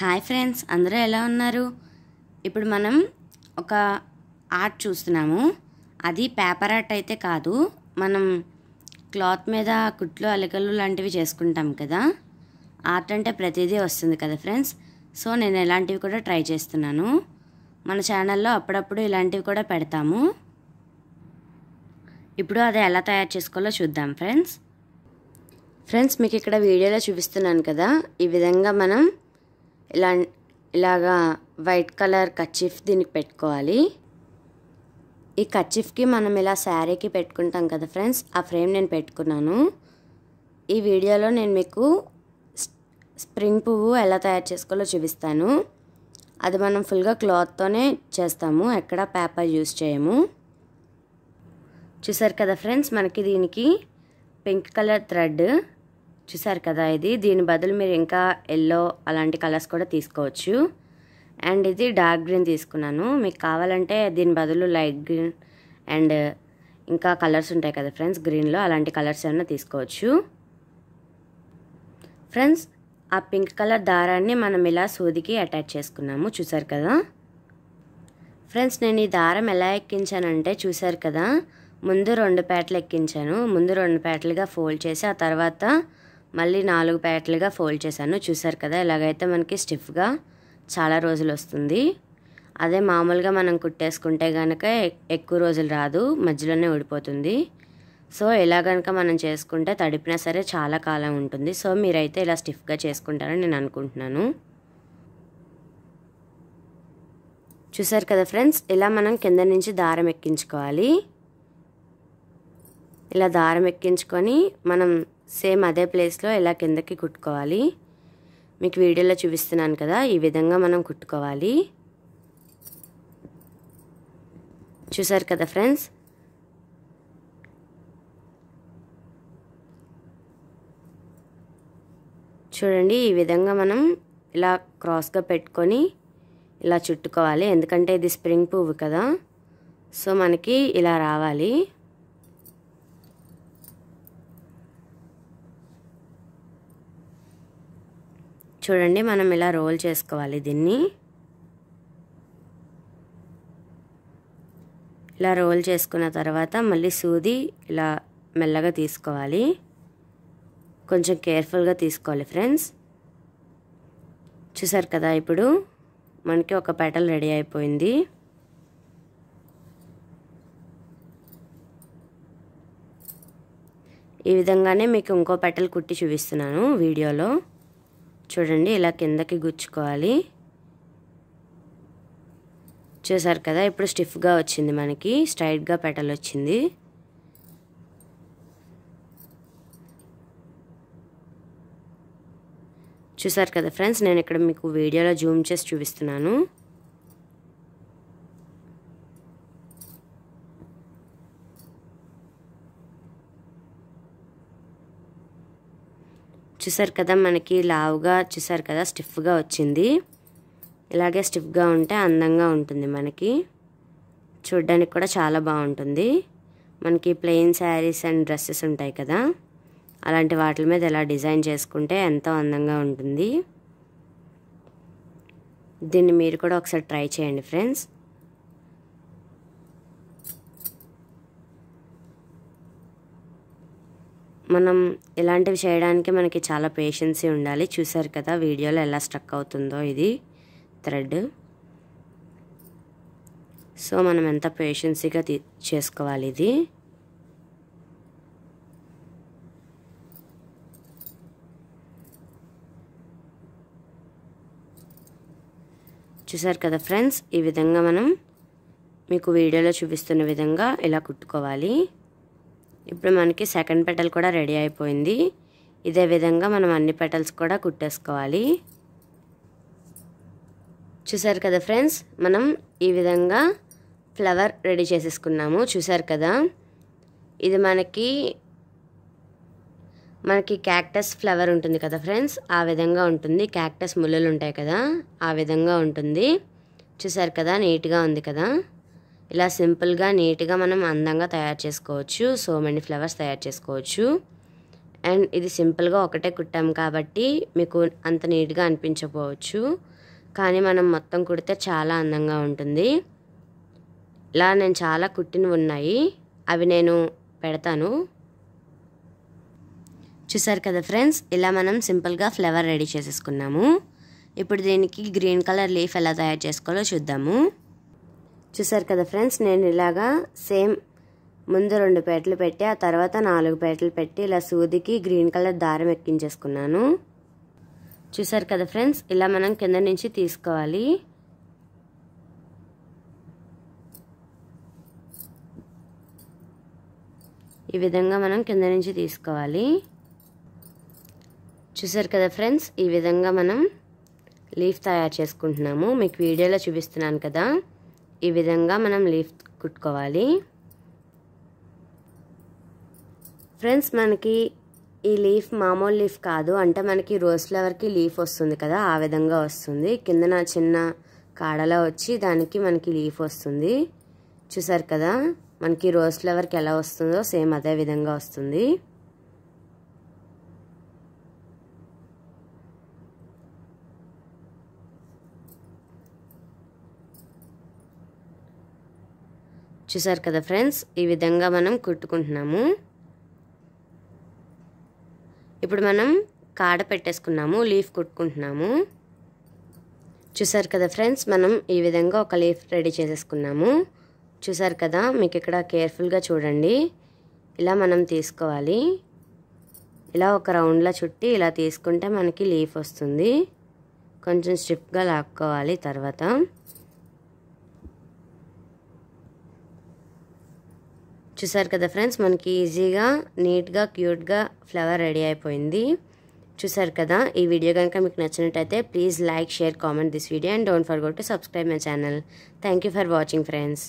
hi friends అందరూ ఎలా ఉన్నారు ఇప్పుడు మనం ఒక ఆర్ట్ చూస్తున్నాము అది పేపర్ ఆర్ట్ అయితే కాదు మనం క్లాత్ మీద కుట్లు అలకలు లాంటివి చేసుకుంటాం కదా ఆర్ట్ అంటే ప్రతిదీ వస్తుంది కదా ఫ్రెండ్స్ సో నేను ఇలాంటివి కూడా ట్రై చేస్తున్నాను మన ఛానల్లో అప్పుడప్పుడు ఇలాంటివి కూడా పెడతాము ఇప్పుడు అది ఎలా తయారు చేసుకోవాలో చూద్దాం ఫ్రెండ్స్ ఫ్రెండ్స్ మీకు ఇక్కడ వీడియోలో చూపిస్తున్నాను కదా ఈ విధంగా మనం ఇలా ఇలాగా వైట్ కలర్ కచ్చిఫ్ దీనికి పెట్టుకోవాలి ఈ కచ్చిఫ్కి మనం ఇలా శారీకి పెట్టుకుంటాం కదా ఫ్రెండ్స్ ఆ ఫ్రేమ్ నేను పెట్టుకున్నాను ఈ వీడియోలో నేను మీకు స్ప్రింగ్ పువ్వు ఎలా తయారు చేసుకోవాలో చూపిస్తాను అది మనం ఫుల్గా క్లాత్తోనే చేస్తాము ఎక్కడ పేపర్ యూస్ చేయము చూసారు కదా ఫ్రెండ్స్ మనకి దీనికి పింక్ కలర్ థ్రెడ్ చూసారు కదా ఇది దీని బదులు మీరు ఇంకా ఎల్లో అలాంటి కలర్స్ కూడా తీసుకోవచ్చు అండ్ ఇది డార్క్ గ్రీన్ తీసుకున్నాను మీకు కావాలంటే దీని బదులు లైట్ గ్రీన్ అండ్ ఇంకా కలర్స్ ఉంటాయి కదా ఫ్రెండ్స్ గ్రీన్లో అలాంటి కలర్స్ ఏమైనా తీసుకోవచ్చు ఫ్రెండ్స్ ఆ పింక్ కలర్ దారాన్ని మనం ఇలా సూదికి అటాచ్ చేసుకున్నాము చూసారు కదా ఫ్రెండ్స్ నేను ఈ దారం ఎలా ఎక్కించానంటే చూసారు కదా ముందు రెండు పేటలు ఎక్కించాను ముందు రెండు పేటలుగా ఫోల్డ్ చేసి ఆ తర్వాత మళ్ళీ నాలుగు ప్యాట్లుగా ఫోల్డ్ చేశాను చూసారు కదా ఇలాగైతే మనకి స్టిఫ్గా చాలా రోజులు వస్తుంది అదే మామూలుగా మనం కుట్టేసుకుంటే కనుక ఎక్కువ రోజులు రాదు మధ్యలోనే ఊడిపోతుంది సో ఇలా కనుక మనం చేసుకుంటే తడిపినా సరే చాలా కాలం ఉంటుంది సో మీరైతే ఇలా స్టిఫ్గా చేసుకుంటారని నేను అనుకుంటున్నాను చూసారు కదా ఫ్రెండ్స్ ఇలా మనం కింద నుంచి దారం ఎక్కించుకోవాలి ఇలా దారం ఎక్కించుకొని మనం సేమ్ అదే ప్లేస్లో ఇలా కిందకి కుట్టుకోవాలి మీకు వీడియోలో చూపిస్తున్నాను కదా ఈ విధంగా మనం కుట్టుకోవాలి చూసారు కదా ఫ్రెండ్స్ చూడండి ఈ విధంగా మనం ఇలా క్రాస్గా పెట్టుకొని ఇలా చుట్టుకోవాలి ఎందుకంటే ఇది స్ప్రింగ్ పువ్వు కదా సో మనకి ఇలా రావాలి చూడండి మనం ఇలా రోల్ చేసుకోవాలి దీన్ని ఇలా రోల్ చేసుకున్న తర్వాత మళ్ళీ సూది ఇలా మెల్లగా తీసుకోవాలి కొంచెం కేర్ఫుల్గా తీసుకోవాలి ఫ్రెండ్స్ చూసారు కదా ఇప్పుడు మనకి ఒక పెటల్ రెడీ అయిపోయింది ఈ విధంగానే మీకు ఇంకో పెటల్ కుట్టి చూపిస్తున్నాను వీడియోలో చూడండి ఇలా కిందకి గుచ్చుకోవాలి చూసారు కదా ఇప్పుడు స్టిఫ్గా వచ్చింది మనకి స్ట్రైట్గా పెటల్ వచ్చింది చూసారు కదా ఫ్రెండ్స్ నేను ఇక్కడ మీకు వీడియోలో జూమ్ చేసి చూపిస్తున్నాను చూసారు కదా మనకి లావుగా చూసారు కదా స్టిఫ్గా వచ్చింది ఇలాగే స్టిఫ్గా ఉంటే అందంగా ఉంటుంది మనకి చూడ్డానికి కూడా చాలా బాగుంటుంది మనకి ప్లెయిన్ శారీస్ అండ్ డ్రెస్సెస్ ఉంటాయి కదా అలాంటి వాటి మీద ఇలా డిజైన్ చేసుకుంటే ఎంతో అందంగా ఉంటుంది దీన్ని మీరు కూడా ఒకసారి ట్రై చేయండి ఫ్రెండ్స్ మనం ఇలాంటివి చేయడానికి మనకి చాలా పేషెన్సీ ఉండాలి చూసారు కదా వీడియోలో ఎలా స్ట్రక్ అవుతుందో ఇది థ్రెడ్ సో మనం ఎంత పేషెన్సీగా తీ చేసుకోవాలి ఇది చూసారు కదా ఫ్రెండ్స్ ఈ విధంగా మనం మీకు వీడియోలో చూపిస్తున్న విధంగా ఇలా కుట్టుకోవాలి ఇప్పుడు మనకి సెకండ్ పెటల్ కూడా రెడీ అయిపోయింది ఇదే విధంగా మనం అన్ని పెటల్స్ కూడా కుట్టేసుకోవాలి చూసారు కదా ఫ్రెండ్స్ మనం ఈ విధంగా ఫ్లవర్ రెడీ చేసేసుకున్నాము చూసారు కదా ఇది మనకి మనకి క్యాక్టస్ ఫ్లవర్ ఉంటుంది కదా ఫ్రెండ్స్ ఆ విధంగా ఉంటుంది క్యాక్టస్ ముళ్ళలు ఉంటాయి కదా ఆ విధంగా ఉంటుంది చూసారు కదా నీట్గా ఉంది కదా ఇలా సింపుల్గా నీట్గా మనం అందంగా తయారు చేసుకోవచ్చు సో మెనీ ఫ్లవర్స్ తయారు చేసుకోవచ్చు అండ్ ఇది సింపుల్గా ఒకటే కుట్టాం కాబట్టి మీకు అంత నీట్గా అనిపించకపోవచ్చు కానీ మనం మొత్తం కుడితే చాలా అందంగా ఉంటుంది ఇలా నేను చాలా కుట్టినవి ఉన్నాయి అవి నేను పెడతాను చూసారు కదా ఫ్రెండ్స్ ఇలా మనం సింపుల్గా ఫ్లవర్ రెడీ చేసేసుకున్నాము ఇప్పుడు దీనికి గ్రీన్ కలర్ లీఫ్ ఎలా తయారు చేసుకోవాలో చూద్దాము చూసారు కదా ఫ్రెండ్స్ నేను ఇలాగా సేమ్ ముందు రెండు పేటలు పెట్టి ఆ తర్వాత నాలుగు పేటలు పెట్టి ఇలా సూదికి గ్రీన్ కలర్ దారం ఎక్కించేసుకున్నాను చూసారు కదా ఫ్రెండ్స్ ఇలా మనం కింద నుంచి తీసుకోవాలి ఈ విధంగా మనం కింద నుంచి తీసుకోవాలి చూసారు కదా ఫ్రెండ్స్ ఈ విధంగా మనం లీఫ్ తయారు చేసుకుంటున్నాము మీకు వీడియోలో చూపిస్తున్నాను కదా ఈ విధంగా మనం లీఫ్ కుట్టుకోవాలి ఫ్రెండ్స్ మనకి ఈ లీఫ్ మామూలు లీఫ్ కాదు అంటే మనకి రోజ్ ఫ్లవర్కి లీఫ్ వస్తుంది కదా ఆ విధంగా వస్తుంది కిందన చిన్న కాడలా వచ్చి దానికి మనకి లీఫ్ వస్తుంది చూసారు కదా మనకి రోజ్ ఫ్లవర్కి ఎలా వస్తుందో సేమ్ అదే విధంగా వస్తుంది చూసారు కదా ఫ్రెండ్స్ ఈ విధంగా మనం కుట్టుకుంటున్నాము ఇప్పుడు మనం కాడ పెట్టేసుకున్నాము లీఫ్ కుట్టుకుంటున్నాము చూసారు కదా ఫ్రెండ్స్ మనం ఈ విధంగా ఒక లీఫ్ రెడీ చేసేసుకున్నాము చూసారు కదా మీకు ఇక్కడ కేర్ఫుల్గా చూడండి ఇలా మనం తీసుకోవాలి ఇలా ఒక రౌండ్లా చుట్టి ఇలా తీసుకుంటే మనకి లీఫ్ వస్తుంది కొంచెం స్ట్రిప్గా లాక్కోవాలి తర్వాత చూసారు కదా ఫ్రెండ్స్ మనకి ఈజీగా నీట్గా క్యూట్గా ఫ్లవర్ రెడీ అయిపోయింది చూసారు కదా ఈ వీడియో కనుక మీకు నచ్చినట్టయితే please like share comment this video and don't forgot to subscribe my channel thank you for watching friends